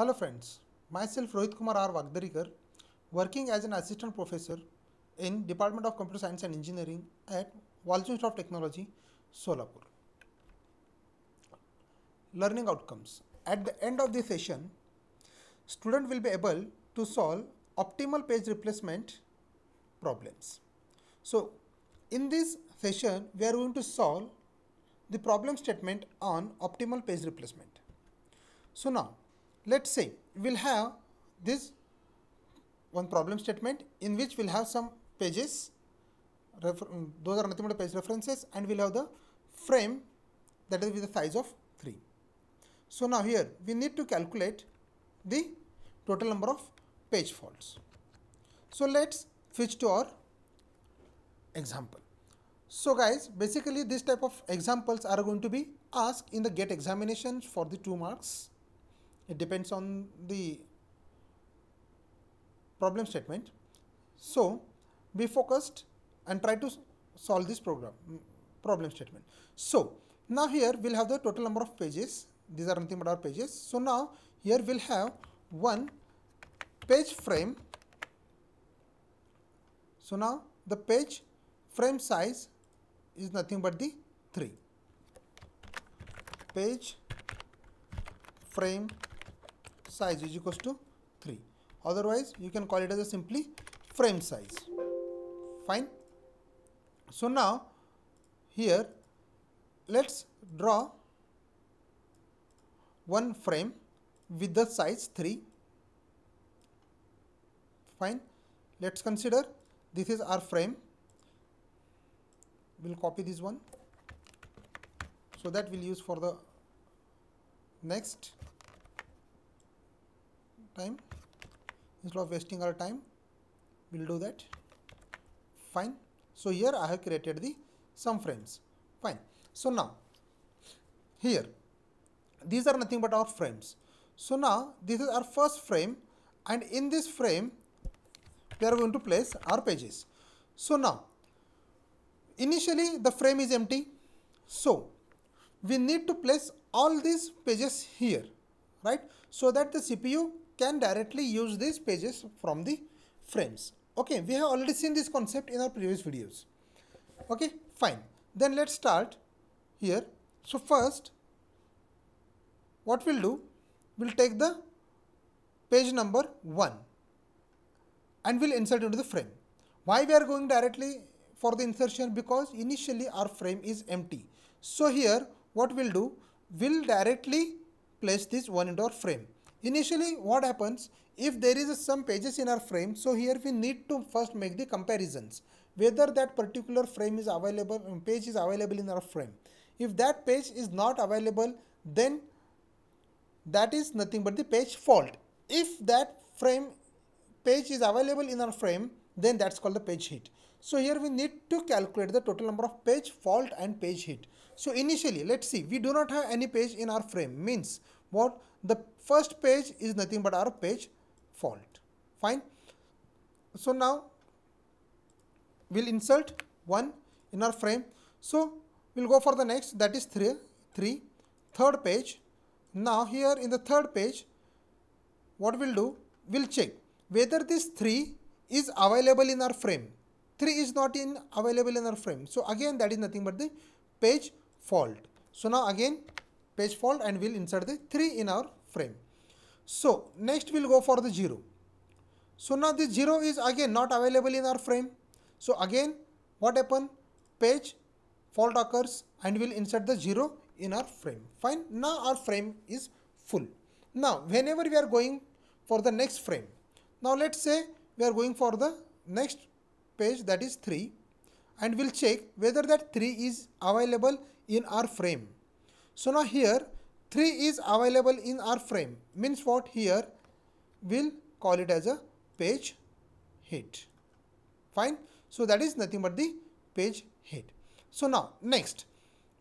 Hello friends, myself Rohit Kumar R. working as an assistant professor in Department of Computer Science and Engineering at Institute of Technology, Solapur. Learning outcomes. At the end of this session, student will be able to solve optimal page replacement problems. So, in this session, we are going to solve the problem statement on optimal page replacement. So now, let us say we will have this one problem statement in which we will have some pages, mm, those are nothing but page references and we will have the frame that is with the size of 3. So now here we need to calculate the total number of page faults. So let's switch to our example. So guys basically this type of examples are going to be asked in the GATE examinations for the 2 marks it depends on the problem statement. So, be focused and try to solve this program problem statement. So, now here we'll have the total number of pages. These are nothing but our pages. So, now here we'll have one page frame. So, now the page frame size is nothing but the 3 page frame size is equals to 3 otherwise you can call it as a simply frame size fine so now here let's draw one frame with the size 3 fine let's consider this is our frame we'll copy this one so that we'll use for the next time instead of wasting our time we'll do that fine so here I have created the some frames fine so now here these are nothing but our frames so now this is our first frame and in this frame we are going to place our pages so now initially the frame is empty so we need to place all these pages here right so that the CPU can directly use these pages from the frames. Okay, we have already seen this concept in our previous videos. Okay, fine. Then let's start here. So first, what we'll do, we'll take the page number 1 and we'll insert into the frame. Why we are going directly for the insertion? Because initially our frame is empty. So here, what we'll do, we'll directly place this 1 into our frame. Initially what happens if there is some pages in our frame so here we need to first make the comparisons whether that particular frame is available um, page is available in our frame. If that page is not available then that is nothing but the page fault. If that frame page is available in our frame then that's called the page hit. So here we need to calculate the total number of page fault and page hit. So initially let's see we do not have any page in our frame means what the first page is nothing but our page fault fine so now we'll insert one in our frame so we'll go for the next that is three three third page now here in the third page what we'll do we'll check whether this 3 is available in our frame 3 is not in available in our frame so again that is nothing but the page fault so now again page fault and we'll insert the 3 in our frame. So next we'll go for the 0. So now the 0 is again not available in our frame. So again what happen? Page fault occurs and we'll insert the 0 in our frame. Fine. Now our frame is full. Now whenever we are going for the next frame. Now let's say we are going for the next page that is 3 and we'll check whether that 3 is available in our frame. So now here 3 is available in our frame means what here we'll call it as a page hit. Fine. So that is nothing but the page hit. So now next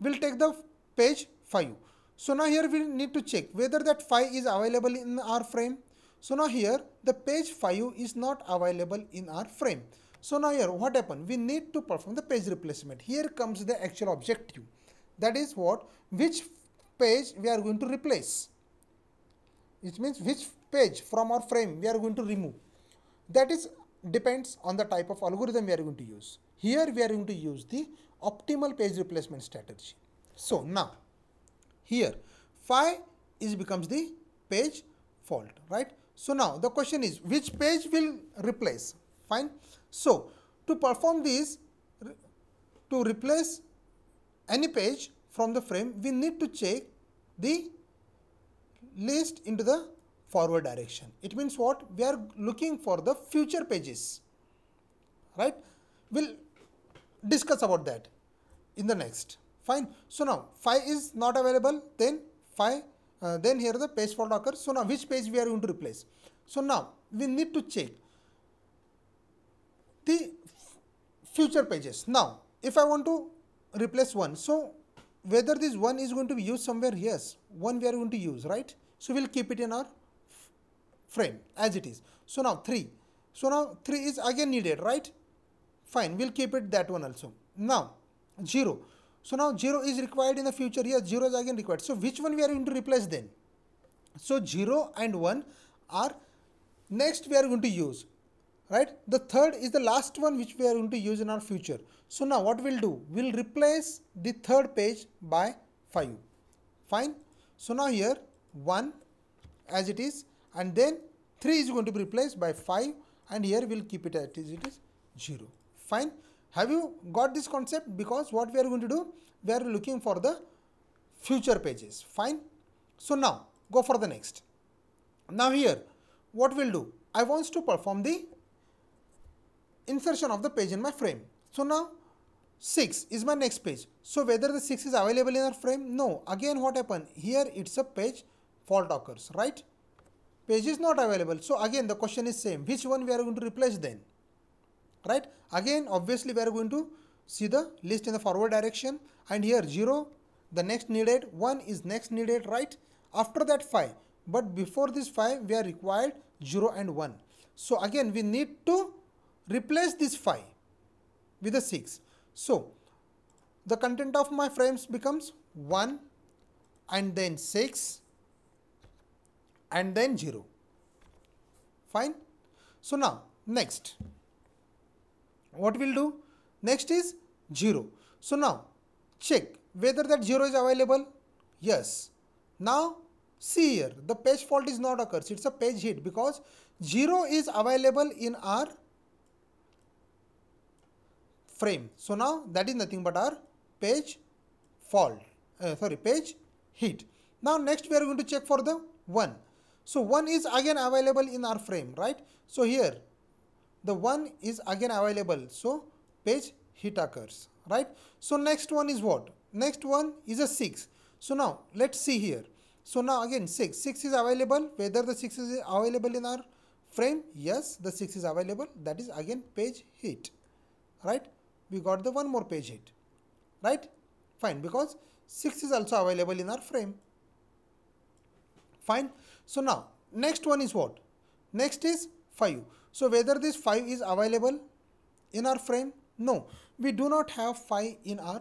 we'll take the page 5. So now here we need to check whether that 5 is available in our frame. So now here the page 5 is not available in our frame. So now here what happened? We need to perform the page replacement. Here comes the actual objective that is what which page we are going to replace it means which page from our frame we are going to remove that is depends on the type of algorithm we are going to use here we are going to use the optimal page replacement strategy so now here phi is becomes the page fault right so now the question is which page will replace fine so to perform this to replace any page from the frame, we need to check the list into the forward direction. It means what? We are looking for the future pages, right? We'll discuss about that in the next. Fine. So now 5 is not available, then 5, uh, then here the page fault occurs. So now which page we are going to replace? So now we need to check the future pages. Now if I want to replace 1. So, whether this 1 is going to be used somewhere, yes, 1 we are going to use, right? So, we will keep it in our frame as it is. So, now 3. So, now 3 is again needed, right? Fine, we will keep it that one also. Now, 0. So, now 0 is required in the future, yes, 0 is again required. So, which one we are going to replace then? So, 0 and 1 are next we are going to use right. The third is the last one which we are going to use in our future. So now what we'll do? We'll replace the third page by 5. Fine. So now here 1 as it is and then 3 is going to be replaced by 5 and here we'll keep it as it is 0. Fine. Have you got this concept? Because what we are going to do? We are looking for the future pages. Fine. So now go for the next. Now here what we'll do? I wants to perform the insertion of the page in my frame. So now 6 is my next page. So whether the 6 is available in our frame? No. Again what happened? Here it's a page fault occurs, right? Page is not available. So again the question is same. Which one we are going to replace then? Right? Again obviously we are going to see the list in the forward direction and here 0, the next needed, 1 is next needed, right? After that 5. But before this 5 we are required 0 and 1. So again we need to replace this 5 with a 6. So, the content of my frames becomes 1 and then 6 and then 0. Fine. So, now next what we'll do next is 0. So, now check whether that 0 is available. Yes. Now see here the page fault is not occurs. It's a page hit because 0 is available in our frame. So now that is nothing but our page fault, uh, sorry, page hit. Now next we are going to check for the 1. So 1 is again available in our frame, right? So here the 1 is again available. So page hit occurs, right? So next one is what? Next one is a 6. So now let's see here. So now again 6. 6 is available. Whether the 6 is available in our frame? Yes, the 6 is available. That is again page hit, right? we got the one more page hit right fine because 6 is also available in our frame fine so now next one is what next is 5 so whether this 5 is available in our frame no we do not have 5 in our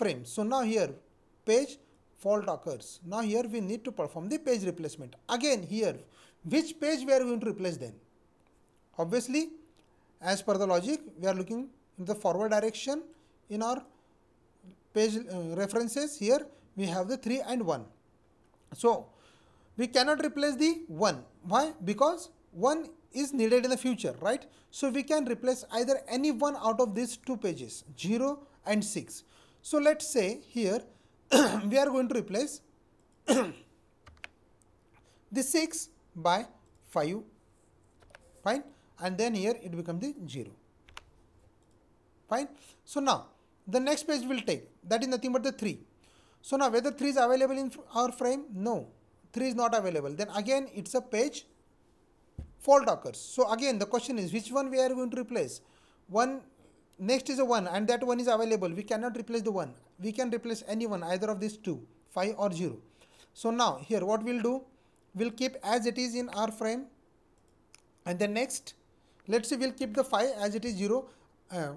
frame so now here page fault occurs now here we need to perform the page replacement again here which page we are going to replace then obviously as per the logic we are looking in the forward direction in our page uh, references here we have the 3 and 1. So, we cannot replace the 1. Why? Because 1 is needed in the future, right? So, we can replace either any one out of these two pages 0 and 6. So, let us say here we are going to replace the 6 by 5, fine and then here it becomes the 0. Fine. So now the next page will take that is nothing but the 3. So now whether 3 is available in our frame? No, 3 is not available. Then again it's a page fault occurs. So again the question is which one we are going to replace? One next is a 1 and that one is available. We cannot replace the 1. We can replace any one either of these two 5 or 0. So now here what we'll do? We'll keep as it is in our frame and then next let's say we'll keep the 5 as it is 0 uh,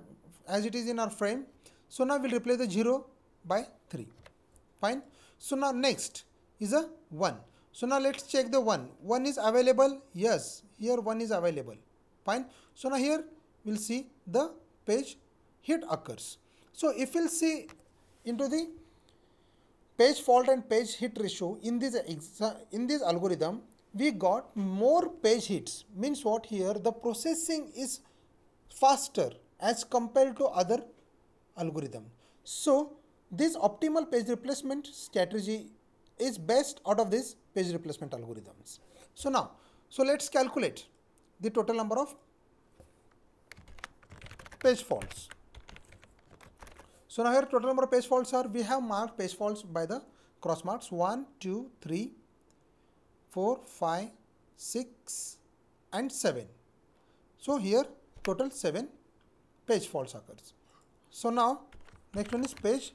as it is in our frame so now we'll replace the 0 by 3 fine so now next is a 1 so now let's check the 1 1 is available yes here 1 is available fine so now here we'll see the page hit occurs so if we'll see into the page fault and page hit ratio in this in this algorithm we got more page hits means what here the processing is faster as compared to other algorithm so this optimal page replacement strategy is best out of these page replacement algorithms so now so let's calculate the total number of page faults so now here total number of page faults are we have marked page faults by the cross marks 1 2 3 4, 5, 6 and 7. So here total 7 page faults occurs. So now next one is page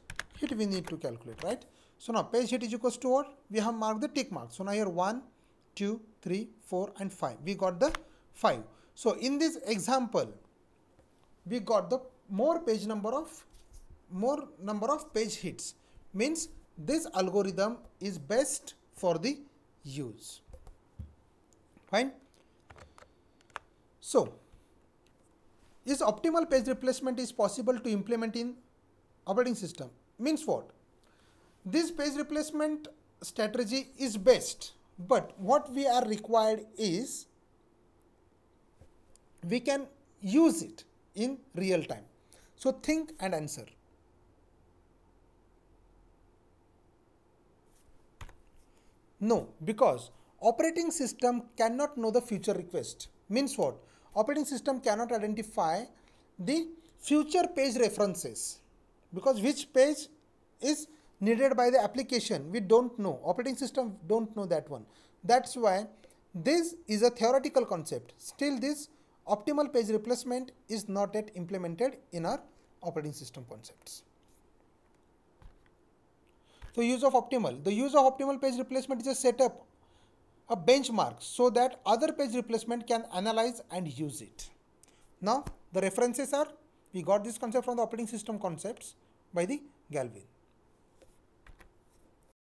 hit we need to calculate right. So now page hit is equals to what? We have marked the tick mark. So now here 1, 2, 3, 4 and 5. We got the 5. So in this example we got the more page number of more number of page hits means this algorithm is best for the use fine so this optimal page replacement is possible to implement in operating system means what this page replacement strategy is best but what we are required is we can use it in real time so think and answer No, because operating system cannot know the future request. Means what? Operating system cannot identify the future page references because which page is needed by the application we don't know operating system don't know that one that's why this is a theoretical concept still this optimal page replacement is not yet implemented in our operating system concepts so use of optimal. The use of optimal page replacement is a setup, a benchmark so that other page replacement can analyze and use it. Now the references are, we got this concept from the operating system concepts by the Galvin.